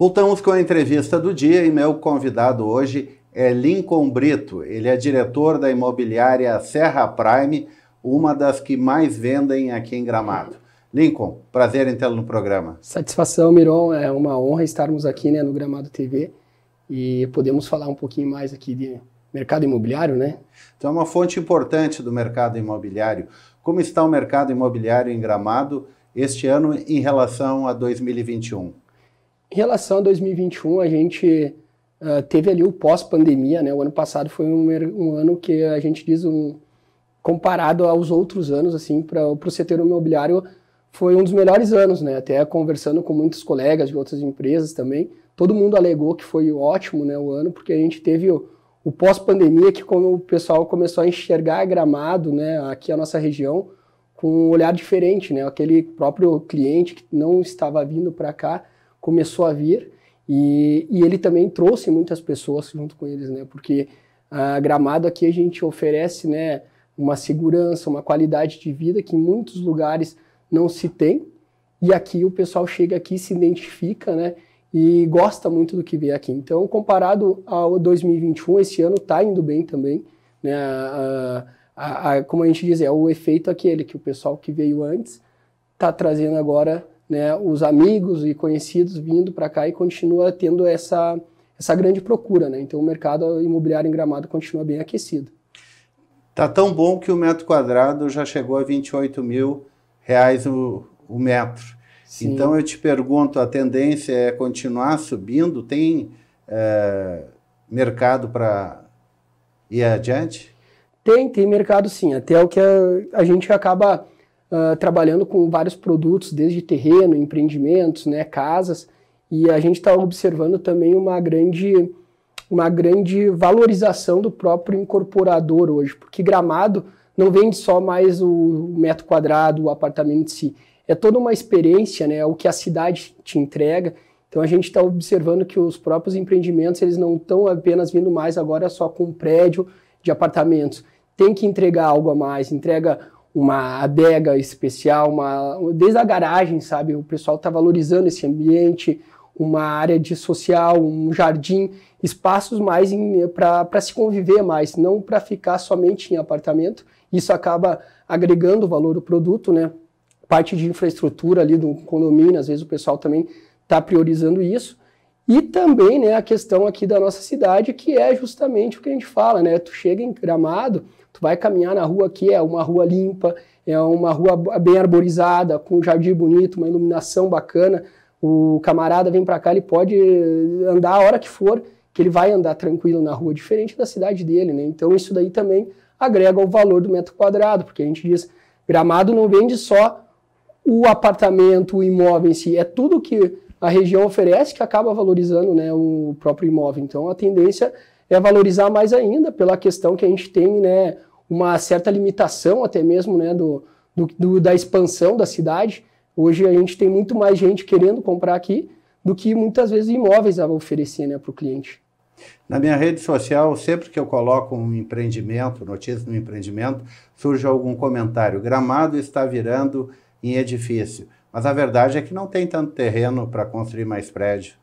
Voltamos com a entrevista do dia e meu convidado hoje é Lincoln Brito. Ele é diretor da imobiliária Serra Prime, uma das que mais vendem aqui em Gramado. Lincoln, prazer em tê-lo no programa. Satisfação, Miron. É uma honra estarmos aqui né, no Gramado TV e podemos falar um pouquinho mais aqui de mercado imobiliário, né? Então é uma fonte importante do mercado imobiliário. Como está o mercado imobiliário em Gramado este ano em relação a 2021? Em relação a 2021, a gente uh, teve ali o pós-pandemia, né? O ano passado foi um, er, um, ano que a gente diz um comparado aos outros anos, assim, para o setor imobiliário foi um dos melhores anos, né? Até conversando com muitos colegas de outras empresas também, todo mundo alegou que foi ótimo, né, o ano, porque a gente teve o, o pós-pandemia que como o pessoal começou a enxergar Gramado, né, aqui a nossa região, com um olhar diferente, né? Aquele próprio cliente que não estava vindo para cá começou a vir e, e ele também trouxe muitas pessoas junto com eles, né? Porque a Gramado aqui a gente oferece, né, uma segurança, uma qualidade de vida que em muitos lugares não se tem. E aqui o pessoal chega aqui, se identifica, né? E gosta muito do que vê aqui. Então, comparado ao 2021, esse ano está indo bem também, né? a, a, como a gente diz, é o efeito aquele que o pessoal que veio antes está trazendo agora né, os amigos e conhecidos vindo para cá e continua tendo essa, essa grande procura. Né? Então o mercado imobiliário em Gramado continua bem aquecido. Tá tão bom que o metro quadrado já chegou a 28 mil reais o, o metro. Sim. Então eu te pergunto, a tendência é continuar subindo? Tem é, mercado para ir adiante? Tem, tem mercado sim. Até o que a, a gente acaba uh, trabalhando com vários produtos, desde terreno, empreendimentos, né, casas, e a gente está observando também uma grande, uma grande valorização do próprio incorporador hoje, porque Gramado não vende só mais o metro quadrado, o apartamento em si, é toda uma experiência, né, o que a cidade te entrega, então a gente está observando que os próprios empreendimentos eles não estão apenas vindo mais agora só com um prédio de apartamentos. Tem que entregar algo a mais, entrega uma adega especial, uma, desde a garagem, sabe? O pessoal está valorizando esse ambiente, uma área de social, um jardim, espaços mais para se conviver mais, não para ficar somente em apartamento. Isso acaba agregando valor ao produto, né? Parte de infraestrutura ali do condomínio, às vezes o pessoal também está priorizando isso. E também né, a questão aqui da nossa cidade, que é justamente o que a gente fala, né? Tu chega em Gramado, tu vai caminhar na rua que é uma rua limpa, é uma rua bem arborizada, com um jardim bonito, uma iluminação bacana. O camarada vem para cá, ele pode andar a hora que for, que ele vai andar tranquilo na rua, diferente da cidade dele, né? Então isso daí também agrega o valor do metro quadrado, porque a gente diz, Gramado não vende só o apartamento, o imóvel em si, é tudo que a região oferece que acaba valorizando né, o próprio imóvel. Então a tendência é valorizar mais ainda pela questão que a gente tem né, uma certa limitação até mesmo né, do, do, do, da expansão da cidade. Hoje a gente tem muito mais gente querendo comprar aqui do que muitas vezes imóveis a oferecer né, para o cliente. Na minha rede social, sempre que eu coloco um empreendimento, notícia de um empreendimento, surge algum comentário. Gramado está virando em edifício. Mas a verdade é que não tem tanto terreno para construir mais prédio.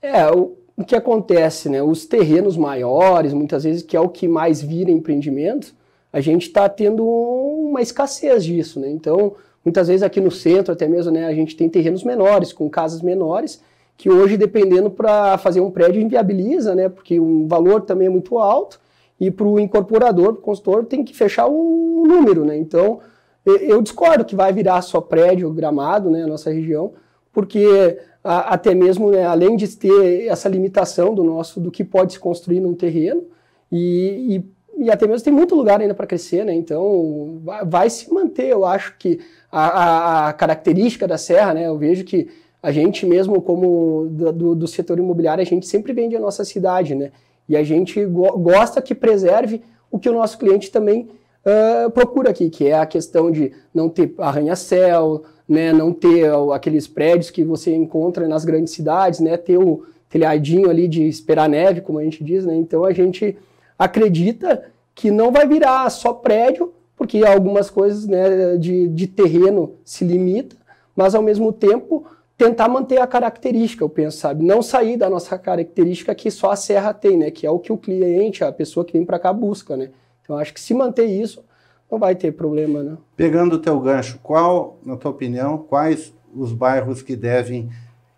É, o, o que acontece, né? Os terrenos maiores, muitas vezes, que é o que mais vira empreendimento, a gente está tendo uma escassez disso, né? Então, muitas vezes aqui no centro, até mesmo, né, a gente tem terrenos menores, com casas menores, que hoje, dependendo para fazer um prédio, inviabiliza, né? Porque o valor também é muito alto e para o incorporador, para o consultor, tem que fechar um número, né? Então, eu discordo que vai virar só prédio, gramado, né, a nossa região, porque a, até mesmo, né, além de ter essa limitação do nosso, do que pode se construir num terreno, e, e, e até mesmo tem muito lugar ainda para crescer, né, então vai, vai, se manter, eu acho que a, a, a, característica da serra, né, eu vejo que a gente mesmo, como do, do setor imobiliário, a gente sempre vende a nossa cidade, né, e a gente go gosta que preserve o que o nosso cliente também uh, procura aqui, que é a questão de não ter arranha-céu, né, não ter aqueles prédios que você encontra nas grandes cidades, né, ter o telhadinho ali de esperar neve, como a gente diz, né, então a gente acredita que não vai virar só prédio, porque algumas coisas né, de, de terreno se limita, mas ao mesmo tempo tentar manter a característica, eu penso, sabe? Não sair da nossa característica que só a serra tem, né? Que é o que o cliente, a pessoa que vem para cá busca, né? Então, acho que se manter isso, não vai ter problema, né? Pegando o teu gancho, qual, na tua opinião, quais os bairros que devem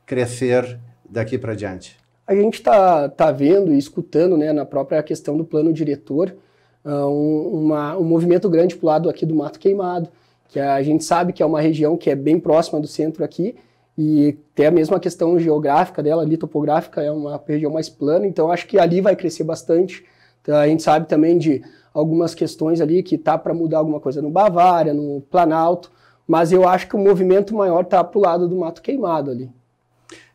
crescer daqui para diante? A gente está tá vendo e escutando, né, na própria questão do plano diretor, ah, um, uma, um movimento grande para o lado aqui do Mato Queimado, que a gente sabe que é uma região que é bem próxima do centro aqui, e tem a mesma questão geográfica dela, ali topográfica, é uma região mais plana, então acho que ali vai crescer bastante. Então, a gente sabe também de algumas questões ali que tá para mudar alguma coisa no Bavária, no Planalto, mas eu acho que o movimento maior tá para o lado do mato queimado ali.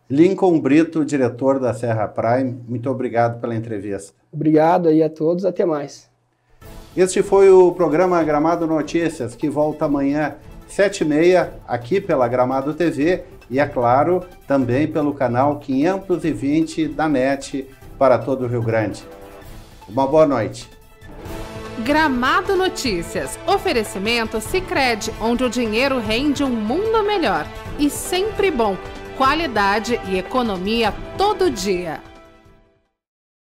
Lincoln Brito, diretor da Serra Prime, muito obrigado pela entrevista. Obrigado aí a todos, até mais. Este foi o programa Gramado Notícias, que volta amanhã, 7h30, aqui pela Gramado TV e, é claro, também pelo canal 520 da NET para todo o Rio Grande. Uma boa noite. Gramado Notícias. Oferecimento Cicred, onde o dinheiro rende um mundo melhor. E sempre bom. Qualidade e economia todo dia.